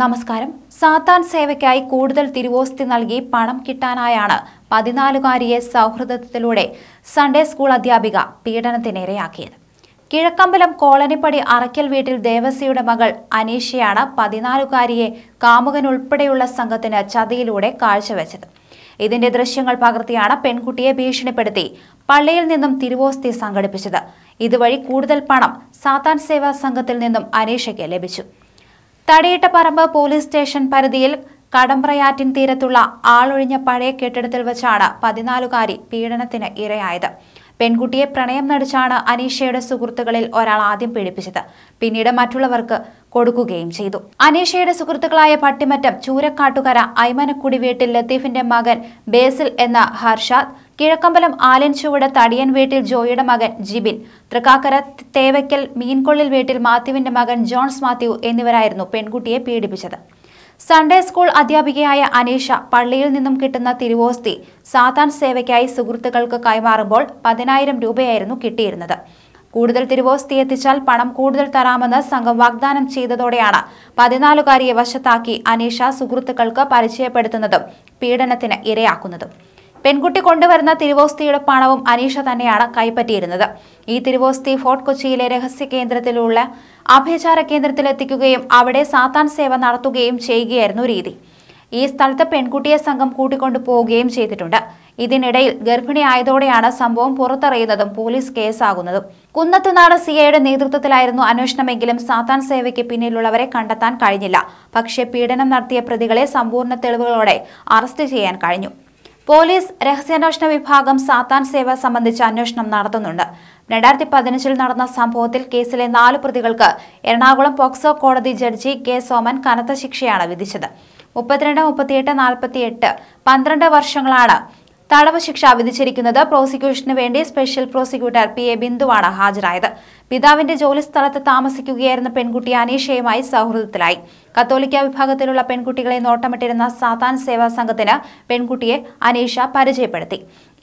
നമസ്കാരം സാത്താൻ സേവയ്ക്കായി കൂടുതൽ തിരുവോസ്തി നൽകി പണം കിട്ടാനായാണ് പതിനാലുകാരിയെ സൗഹൃദത്തിലൂടെ സൺഡേ സ്കൂൾ അധ്യാപിക പീഡനത്തിനിരയാക്കിയത് കിഴക്കമ്പലം കോളനിപ്പടി അറയ്ക്കൽ വീട്ടിൽ ദേവസിയുടെ മകൾ അനീഷയാണ് പതിനാലുകാരിയെ കാമുകൻ ഉൾപ്പെടെയുള്ള സംഘത്തിന് ചതിയിലൂടെ കാഴ്ചവെച്ചത് ഇതിന്റെ ദൃശ്യങ്ങൾ പകർത്തിയാണ് പെൺകുട്ടിയെ ഭീഷണിപ്പെടുത്തി പള്ളിയിൽ നിന്നും തിരുവോസ്തി സംഘടിപ്പിച്ചത് ഇതുവഴി കൂടുതൽ പണം സാത്താൻ സേവാ സംഘത്തിൽ നിന്നും അനീഷയ്ക്ക് ലഭിച്ചു തടിയിട്ടപ്പറമ്പ് പോലീസ് സ്റ്റേഷൻ പരിധിയിൽ കടമ്പ്രയാറ്റിൻ തീരത്തുള്ള ആളൊഴിഞ്ഞ പഴയ കെട്ടിടത്തിൽ വെച്ചാണ് പതിനാലുകാരി പീഡനത്തിന് ഇരയായത് പെൺകുട്ടിയെ പ്രണയം നടിച്ചാണ് അനീഷയുടെ സുഹൃത്തുക്കളിൽ ഒരാൾ ആദ്യം പീഡിപ്പിച്ചത് പിന്നീട് മറ്റുള്ളവർക്ക് കൊടുക്കുകയും ചെയ്തു അനീഷയുടെ സുഹൃത്തുക്കളായ പട്ടിമറ്റം ചൂരക്കാട്ടുകര ഐമനക്കുടി വീട്ടിൽ ലത്തീഫിന്റെ മകൻ ബേസിൽ എന്ന ഹർഷാദ് കിഴക്കമ്പലം ആലൻചുവട് തടിയൻ വീട്ടിൽ ജോയിയുടെ മകൻ ജിബിൻ തൃക്കാക്കര തേവയ്ക്കൽ മീൻകൊള്ളിൽ വീട്ടിൽ മാത്യുവിന്റെ മകൻ ജോൺസ് മാത്യു എന്നിവരായിരുന്നു പെൺകുട്ടിയെ പീഡിപ്പിച്ചത് സൺഡേ സ്കൂൾ അധ്യാപികയായ അനീഷ പള്ളിയിൽ നിന്നും കിട്ടുന്ന തിരുവോസ്തി സാത്താൻ സേവയ്ക്കായി സുഹൃത്തുക്കൾക്ക് കൈമാറുമ്പോൾ പതിനായിരം രൂപയായിരുന്നു കിട്ടിയിരുന്നത് കൂടുതൽ തിരുവോസ്തി എത്തിച്ചാൽ പണം കൂടുതൽ തരാമെന്ന് സംഘം വാഗ്ദാനം ചെയ്തതോടെയാണ് പതിനാലുകാരിയെ വശത്താക്കി അനീഷ സുഹൃത്തുക്കൾക്ക് പരിചയപ്പെടുത്തുന്നതും പീഡനത്തിന് ഇരയാക്കുന്നതും പെൺകുട്ടി കൊണ്ടുവരുന്ന തിരുവോസ്തിയുടെ പണവും അനീഷ തന്നെയാണ് കൈപ്പറ്റിയിരുന്നത് ഈ തിരുവോസ്തി ഫോർട്ട് കൊച്ചിയിലെ രഹസ്യ കേന്ദ്രത്തിലുള്ള അഭയചാര കേന്ദ്രത്തിലെത്തിക്കുകയും അവിടെ സാത്താൻ സേവ നടത്തുകയും ചെയ്യുകയായിരുന്നു രീതി ഈ സ്ഥലത്ത് പെൺകുട്ടിയെ സംഘം കൂട്ടിക്കൊണ്ടു പോവുകയും ചെയ്തിട്ടുണ്ട് ഇതിനിടയിൽ ഗർഭിണിയായതോടെയാണ് സംഭവം പുറത്തറിയുന്നതും പോലീസ് കേസാകുന്നതും കുന്നത്തുനാട് സി ഐയുടെ നേതൃത്വത്തിലായിരുന്നു അന്വേഷണമെങ്കിലും സാത്താൻ സേവയ്ക്ക് പിന്നിലുള്ളവരെ കണ്ടെത്താൻ കഴിഞ്ഞില്ല പക്ഷേ പീഡനം നടത്തിയ പ്രതികളെ സമ്പൂർണ്ണ തെളിവുകളോടെ അറസ്റ്റ് ചെയ്യാൻ കഴിഞ്ഞു പോലീസ് രഹസ്യാന്വേഷണ വിഭാഗം സാത്താൻ സേവ സംബന്ധിച്ച് അന്വേഷണം നടത്തുന്നുണ്ട് രണ്ടായിരത്തി പതിനഞ്ചിൽ നടന്ന സംഭവത്തിൽ കേസിലെ നാല് പ്രതികൾക്ക് എറണാകുളം പോക്സോ കോടതി ജഡ്ജി കെ സോമൻ കനത്ത ശിക്ഷയാണ് വിധിച്ചത് മുപ്പത്തിരണ്ട് മുപ്പത്തിയെട്ട് നാൽപ്പത്തിയെട്ട് പന്ത്രണ്ട് വർഷങ്ങളാണ് തടവ് ശിക്ഷ വിധിച്ചിരിക്കുന്നത് പ്രോസിക്യൂഷന് വേണ്ടി സ്പെഷ്യൽ പ്രോസിക്യൂട്ടർ പി എ ബിന്ദുവാണ് ഹാജരായത് പിതാവിന്റെ ജോലിസ്ഥലത്ത് താമസിക്കുകയായിരുന്ന പെൺകുട്ടി അനീഷയുമായി സൗഹൃദത്തിലായി കത്തോലിക്ക വിഭാഗത്തിലുള്ള പെൺകുട്ടികളെ നോട്ടമിട്ടിരുന്ന സാത്താൻ സേവാ സംഘത്തിന് പെൺകുട്ടിയെ അനീഷ പരിചയപ്പെടുത്തി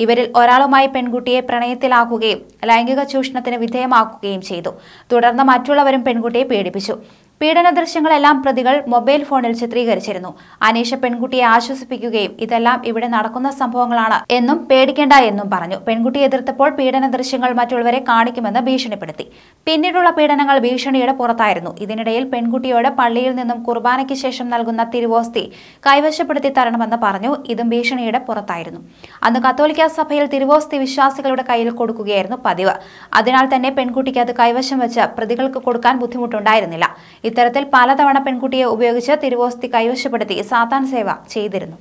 ഇവരിൽ ഒരാളുമായി പെൺകുട്ടിയെ പ്രണയത്തിലാക്കുകയും ലൈംഗിക ചൂഷണത്തിന് വിധേയമാക്കുകയും ചെയ്തു തുടർന്ന് മറ്റുള്ളവരും പെൺകുട്ടിയെ പീഡിപ്പിച്ചു പീഡന ദൃശ്യങ്ങളെല്ലാം പ്രതികൾ മൊബൈൽ ഫോണിൽ ചിത്രീകരിച്ചിരുന്നു അനീഷ പെൺകുട്ടിയെ ആശ്വസിപ്പിക്കുകയും ഇതെല്ലാം ഇവിടെ നടക്കുന്ന സംഭവങ്ങളാണ് എന്നും പേടിക്കേണ്ട എന്നും പറഞ്ഞു പെൺകുട്ടിയെ എതിർത്തപ്പോൾ പീഡന ദൃശ്യങ്ങൾ മറ്റുള്ളവരെ കാണിക്കുമെന്ന് ഭീഷണിപ്പെടുത്തി പിന്നീടുള്ള പീഡനങ്ങൾ ഭീഷണിയുടെ പുറത്തായിരുന്നു ഇതിനിടയിൽ പെൺകുട്ടിയോട് പള്ളിയിൽ നിന്നും കുർബാനയ്ക്ക് ശേഷം നൽകുന്ന തിരുവോസ്തി കൈവശപ്പെടുത്തി തരണമെന്ന് പറഞ്ഞു ഇതും ഭീഷണിയുടെ പുറത്തായിരുന്നു അന്ന് കത്തോലിക്ക സഭയിൽ തിരുവോസ്തി വിശ്വാസികളുടെ കയ്യിൽ കൊടുക്കുകയായിരുന്നു പതിവ് അതിനാൽ തന്നെ പെൺകുട്ടിക്ക് അത് കൈവശം വെച്ച് പ്രതികൾക്ക് കൊടുക്കാൻ ബുദ്ധിമുട്ടുണ്ടായിരുന്നില്ല ഇത്തരത്തിൽ പലതവണ പെൺകുട്ടിയെ ഉപയോഗിച്ച് തിരുവോസ്തി കൈവശപ്പെടുത്തി സാത്താൻ സേവ ചെയ്തിരുന്നു